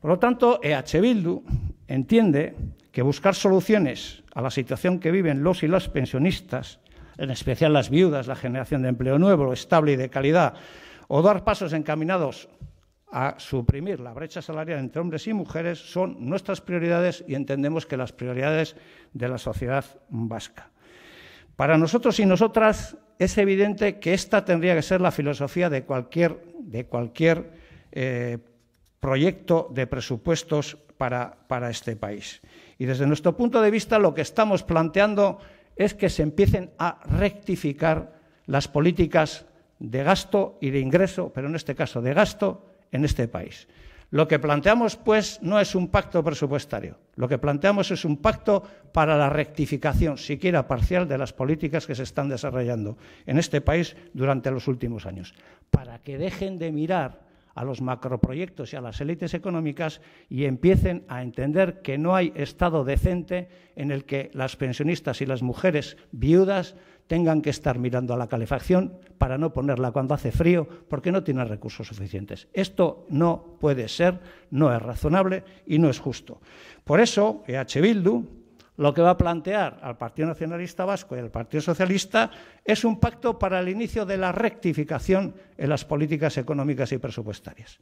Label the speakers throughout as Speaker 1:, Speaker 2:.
Speaker 1: Por lo tanto, EH Bildu entiende que buscar soluciones a la situación que viven los y las pensionistas, en especial las viudas, la generación de empleo nuevo, estable y de calidad, o dar pasos encaminados a suprimir la brecha salarial entre hombres y mujeres son nuestras prioridades y entendemos que las prioridades de la sociedad vasca. Para nosotros y nosotras es evidente que esta tendría que ser la filosofía de cualquier, de cualquier eh, proyecto de presupuestos para, para este país. Y desde nuestro punto de vista lo que estamos planteando es que se empiecen a rectificar las políticas de gasto y de ingreso, pero en este caso de gasto en este país. Lo que planteamos, pues, no es un pacto presupuestario. Lo que planteamos es un pacto para la rectificación, siquiera parcial, de las políticas que se están desarrollando en este país durante los últimos años, para que dejen de mirar a los macroproyectos y a las élites económicas y empiecen a entender que no hay Estado decente en el que las pensionistas y las mujeres viudas tengan que estar mirando a la calefacción para no ponerla cuando hace frío porque no tienen recursos suficientes. Esto no puede ser, no es razonable y no es justo. Por eso, EH Bildu lo que va a plantear al Partido Nacionalista Vasco y al Partido Socialista es un pacto para el inicio de la rectificación en las políticas económicas y presupuestarias.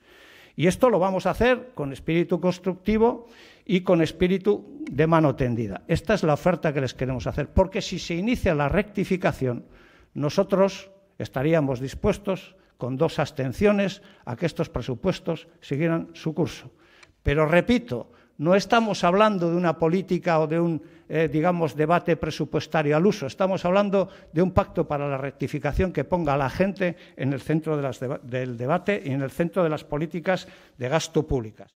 Speaker 1: Y esto lo vamos a hacer con espíritu constructivo y con espíritu de mano tendida. Esta es la oferta que les queremos hacer, porque si se inicia la rectificación, nosotros estaríamos dispuestos, con dos abstenciones, a que estos presupuestos siguieran su curso. Pero repito, no estamos hablando de una política o de un, eh, digamos, debate presupuestario al uso. Estamos hablando de un pacto para la rectificación que ponga a la gente en el centro del debate y en el centro de las políticas de gasto públicas.